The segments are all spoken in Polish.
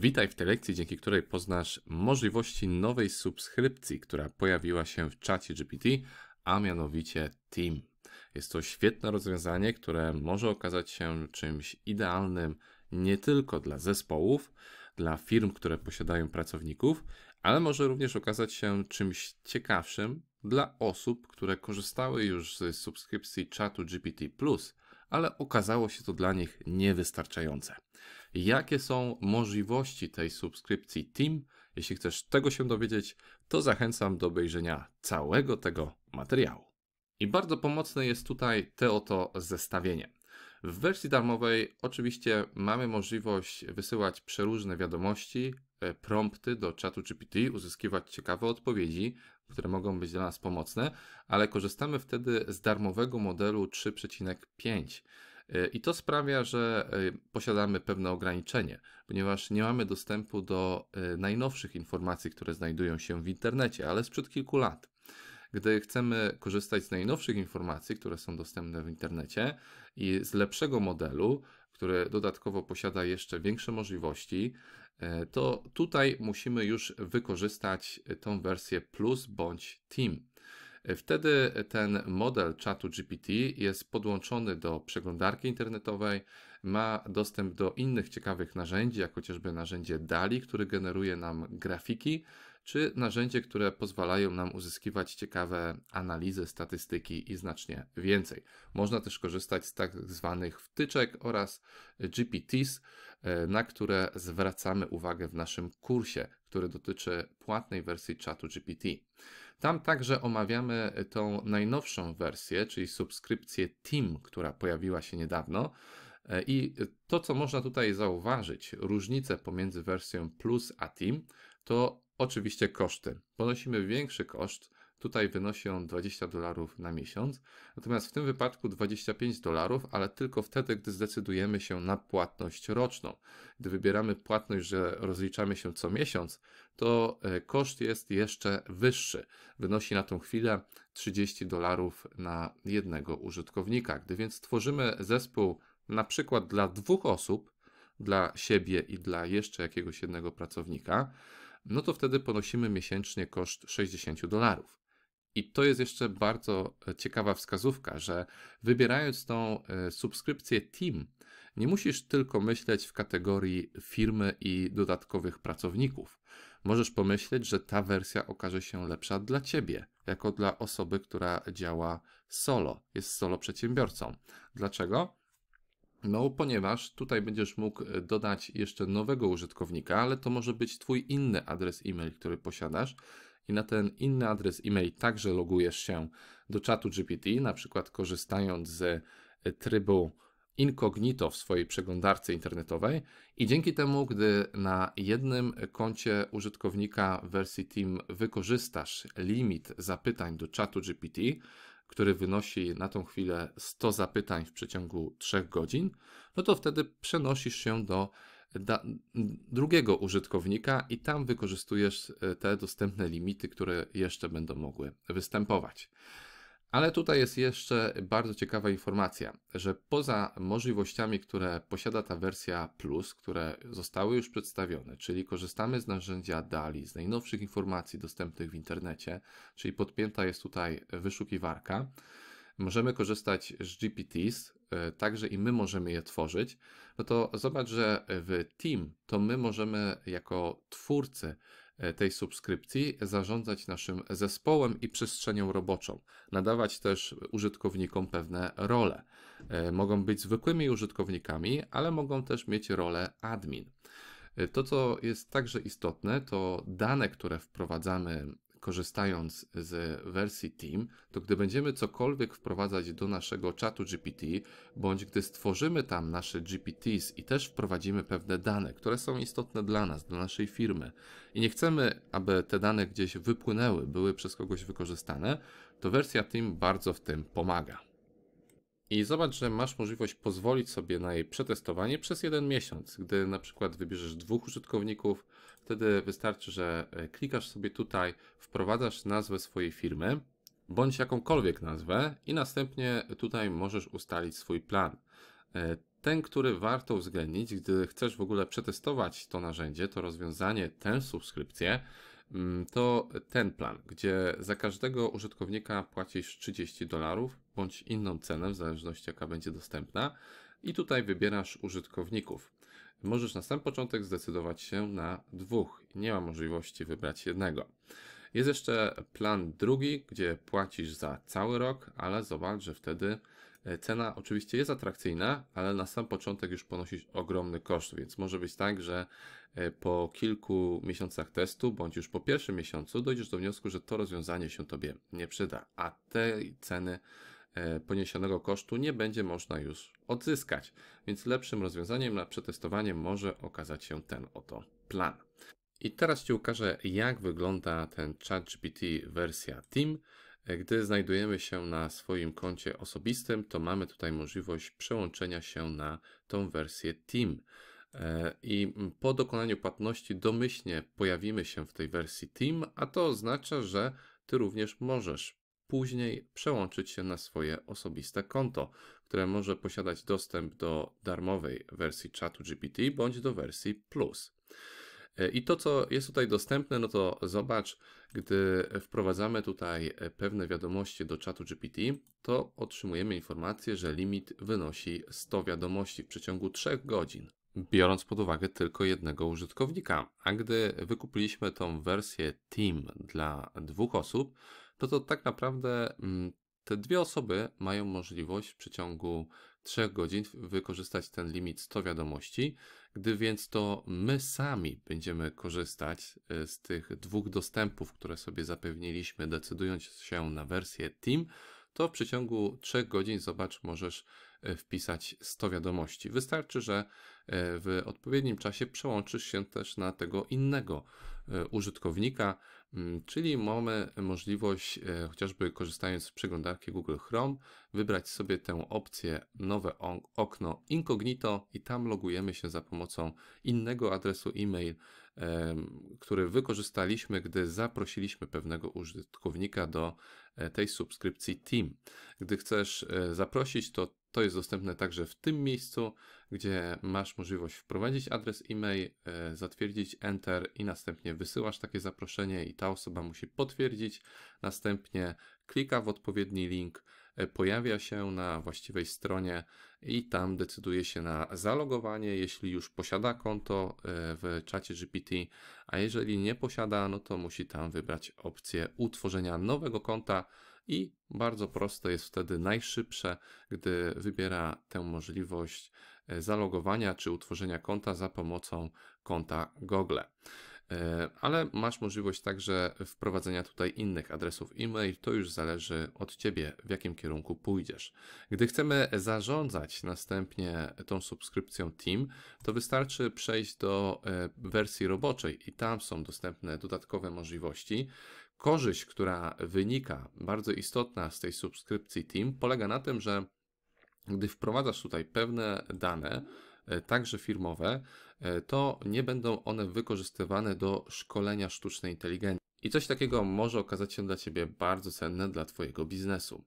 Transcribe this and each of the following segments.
Witaj w tej lekcji, dzięki której poznasz możliwości nowej subskrypcji, która pojawiła się w czacie GPT, a mianowicie Team. Jest to świetne rozwiązanie, które może okazać się czymś idealnym nie tylko dla zespołów, dla firm, które posiadają pracowników, ale może również okazać się czymś ciekawszym dla osób, które korzystały już z subskrypcji czatu GPT, ale okazało się to dla nich niewystarczające jakie są możliwości tej subskrypcji Team. Jeśli chcesz tego się dowiedzieć, to zachęcam do obejrzenia całego tego materiału. I bardzo pomocne jest tutaj te oto zestawienie. W wersji darmowej oczywiście mamy możliwość wysyłać przeróżne wiadomości, e, prompty do czatu GPT, uzyskiwać ciekawe odpowiedzi, które mogą być dla nas pomocne, ale korzystamy wtedy z darmowego modelu 3,5. E, I to sprawia, że e, posiadamy pewne ograniczenie, ponieważ nie mamy dostępu do e, najnowszych informacji, które znajdują się w internecie, ale sprzed kilku lat. Gdy chcemy korzystać z najnowszych informacji, które są dostępne w internecie i z lepszego modelu, który dodatkowo posiada jeszcze większe możliwości, to tutaj musimy już wykorzystać tą wersję Plus bądź Team. Wtedy ten model czatu GPT jest podłączony do przeglądarki internetowej, ma dostęp do innych ciekawych narzędzi, jak chociażby narzędzie DALI, które generuje nam grafiki, czy narzędzie, które pozwalają nam uzyskiwać ciekawe analizy, statystyki i znacznie więcej. Można też korzystać z tak zwanych wtyczek oraz GPTs, e, na które zwracamy uwagę w naszym kursie, który dotyczy płatnej wersji czatu GPT. Tam także omawiamy tą najnowszą wersję, czyli subskrypcję Team, która pojawiła się niedawno. E, I to, co można tutaj zauważyć, różnice pomiędzy wersją Plus a Team, to oczywiście koszty. Ponosimy większy koszt Tutaj wynosi on 20 dolarów na miesiąc, natomiast w tym wypadku 25 dolarów, ale tylko wtedy, gdy zdecydujemy się na płatność roczną. Gdy wybieramy płatność, że rozliczamy się co miesiąc, to e, koszt jest jeszcze wyższy. Wynosi na tą chwilę 30 dolarów na jednego użytkownika. Gdy więc tworzymy zespół na przykład dla dwóch osób, dla siebie i dla jeszcze jakiegoś jednego pracownika, no to wtedy ponosimy miesięcznie koszt 60 dolarów. I to jest jeszcze bardzo e, ciekawa wskazówka, że wybierając tą e, subskrypcję Team, nie musisz tylko myśleć w kategorii firmy i dodatkowych pracowników. Możesz pomyśleć, że ta wersja okaże się lepsza dla ciebie, jako dla osoby, która działa solo, jest solo przedsiębiorcą. Dlaczego? No, ponieważ tutaj będziesz mógł e, dodać jeszcze nowego użytkownika, ale to może być Twój inny adres e-mail, który posiadasz, i na ten inny adres e-mail także logujesz się do czatu GPT, na przykład korzystając z e, trybu incognito w swojej przeglądarce internetowej i dzięki temu, gdy na jednym koncie użytkownika wersji Team wykorzystasz limit zapytań do czatu GPT, który wynosi na tą chwilę 100 zapytań w przeciągu 3 godzin, no to wtedy przenosisz się do drugiego użytkownika i tam wykorzystujesz e, te dostępne limity, które jeszcze będą mogły występować. Ale tutaj jest jeszcze bardzo ciekawa informacja, że poza możliwościami, które posiada ta wersja Plus, które zostały już przedstawione, czyli korzystamy z narzędzia DALI, z najnowszych informacji dostępnych w internecie, czyli podpięta jest tutaj wyszukiwarka, możemy korzystać z GPTs, E, także i my możemy je tworzyć, no to zobacz, że w Team to my możemy jako twórcy e, tej subskrypcji zarządzać naszym zespołem i przestrzenią roboczą, nadawać też użytkownikom pewne role. E, mogą być zwykłymi użytkownikami, ale mogą też mieć rolę admin. To, co jest także istotne, to dane, które wprowadzamy korzystając z wersji Team, to gdy będziemy cokolwiek wprowadzać do naszego czatu GPT, bądź gdy stworzymy tam nasze GPTs i też wprowadzimy pewne dane, które są istotne dla nas, dla naszej firmy i nie chcemy, aby te dane gdzieś wypłynęły, były przez kogoś wykorzystane, to wersja Team bardzo w tym pomaga. I zobacz, że masz możliwość pozwolić sobie na jej przetestowanie przez jeden miesiąc. Gdy na przykład wybierzesz dwóch użytkowników, wtedy wystarczy, że e, klikasz sobie tutaj, wprowadzasz nazwę swojej firmy bądź jakąkolwiek nazwę i następnie tutaj możesz ustalić swój plan. E, ten, który warto uwzględnić, gdy chcesz w ogóle przetestować to narzędzie, to rozwiązanie, tę subskrypcję, mm, to ten plan, gdzie za każdego użytkownika płacisz 30 dolarów bądź inną cenę, w zależności jaka będzie dostępna. I tutaj wybierasz użytkowników. Możesz na sam początek zdecydować się na dwóch. Nie ma możliwości wybrać jednego. Jest jeszcze plan drugi, gdzie płacisz za cały rok, ale zobacz, że wtedy e, cena oczywiście jest atrakcyjna, ale na sam początek już ponosisz ogromny koszt, więc może być tak, że e, po kilku miesiącach testu, bądź już po pierwszym miesiącu, dojdziesz do wniosku, że to rozwiązanie się Tobie nie przyda, a tej ceny E, poniesionego kosztu nie będzie można już odzyskać, więc lepszym rozwiązaniem na przetestowanie może okazać się ten oto plan. I teraz Ci ukażę, jak wygląda ten ChatGPT wersja Team. E, gdy znajdujemy się na swoim koncie osobistym, to mamy tutaj możliwość przełączenia się na tą wersję Team. E, I po dokonaniu płatności domyślnie pojawimy się w tej wersji Team, a to oznacza, że ty również możesz później przełączyć się na swoje osobiste konto, które może posiadać dostęp do darmowej wersji czatu GPT bądź do wersji Plus. E, I to, co jest tutaj dostępne, no to zobacz, gdy wprowadzamy tutaj e, pewne wiadomości do czatu GPT, to otrzymujemy informację, że limit wynosi 100 wiadomości w przeciągu 3 godzin biorąc pod uwagę tylko jednego użytkownika. A gdy wykupiliśmy tą wersję Team dla dwóch osób, to to tak naprawdę mm, te dwie osoby mają możliwość w przeciągu 3 godzin wykorzystać ten limit 100 wiadomości. Gdy więc to my sami będziemy korzystać e, z tych dwóch dostępów, które sobie zapewniliśmy, decydując się na wersję Team, to w przeciągu 3 godzin, zobacz, możesz e, wpisać 100 wiadomości. Wystarczy, że e, w odpowiednim czasie przełączysz się też na tego innego e, użytkownika, Mm, czyli mamy możliwość, e, chociażby korzystając z przeglądarki Google Chrome, wybrać sobie tę opcję nowe okno incognito i tam logujemy się za pomocą innego adresu e-mail, który wykorzystaliśmy, gdy zaprosiliśmy pewnego użytkownika do e, tej subskrypcji Team. Gdy chcesz e, zaprosić, to to jest dostępne także w tym miejscu, gdzie masz możliwość wprowadzić adres e-mail, e, zatwierdzić Enter i następnie wysyłasz takie zaproszenie i ta osoba musi potwierdzić. Następnie klika w odpowiedni link, E, pojawia się na właściwej stronie i tam decyduje się na zalogowanie, jeśli już posiada konto e, w czacie GPT, a jeżeli nie posiada, no to musi tam wybrać opcję utworzenia nowego konta i bardzo proste jest wtedy najszybsze, gdy wybiera tę możliwość e, zalogowania czy utworzenia konta za pomocą konta Google. E, ale masz możliwość także wprowadzenia tutaj innych adresów e-mail. To już zależy od Ciebie, w jakim kierunku pójdziesz. Gdy chcemy zarządzać następnie tą subskrypcją Team, to wystarczy przejść do e, wersji roboczej i tam są dostępne dodatkowe możliwości. Korzyść, która wynika, bardzo istotna z tej subskrypcji Team, polega na tym, że gdy wprowadzasz tutaj pewne dane, e, także firmowe, E, to nie będą one wykorzystywane do szkolenia sztucznej inteligencji. I coś takiego może okazać się dla Ciebie bardzo cenne dla Twojego biznesu.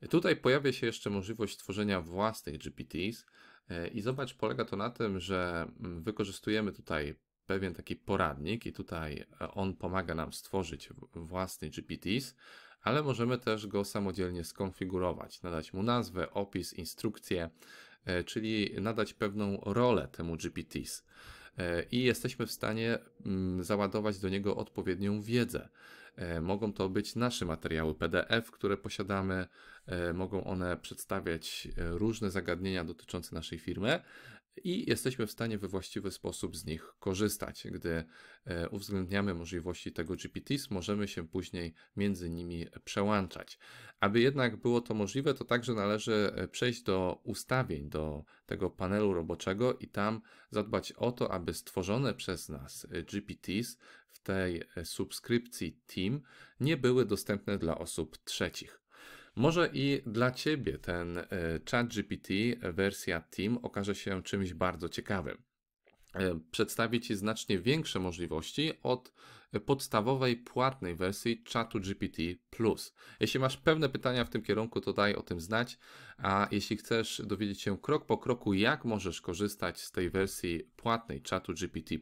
E, tutaj pojawia się jeszcze możliwość tworzenia własnych GPTs e, i zobacz, polega to na tym, że mm, wykorzystujemy tutaj pewien taki poradnik i tutaj on pomaga nam stworzyć własny GPTs, ale możemy też go samodzielnie skonfigurować, nadać mu nazwę, opis, instrukcję, E, czyli nadać pewną rolę temu GPTs. E, I jesteśmy w stanie mm, załadować do niego odpowiednią wiedzę. E, mogą to być nasze materiały PDF, które posiadamy, mogą one przedstawiać różne zagadnienia dotyczące naszej firmy, i jesteśmy w stanie we właściwy sposób z nich korzystać. Gdy e, uwzględniamy możliwości tego GPTs, możemy się później między nimi przełączać. Aby jednak było to możliwe, to także należy e, przejść do ustawień, do tego panelu roboczego i tam zadbać o to, aby stworzone przez nas e, GPTs w tej subskrypcji Team nie były dostępne dla osób trzecich. Może i dla Ciebie ten e, ChatGPT e, wersja Team okaże się czymś bardzo ciekawym. E, przedstawi Ci znacznie większe możliwości od podstawowej płatnej wersji czatu GPT. Jeśli masz pewne pytania w tym kierunku, to daj o tym znać, a jeśli chcesz dowiedzieć się krok po kroku, jak możesz korzystać z tej wersji płatnej czatu GPT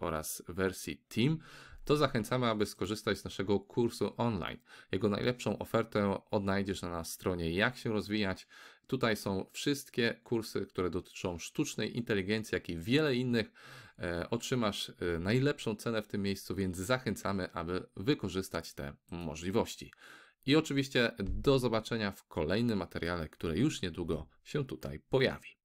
oraz wersji Team, to zachęcamy, aby skorzystać z naszego kursu online. Jego najlepszą ofertę odnajdziesz na stronie Jak się rozwijać. Tutaj są wszystkie kursy, które dotyczą sztucznej inteligencji, jak i wiele innych. E, otrzymasz e, najlepszą cenę w tym miejscu, więc zachęcamy, aby wykorzystać te możliwości. I oczywiście do zobaczenia w kolejnym materiale, który już niedługo się tutaj pojawi.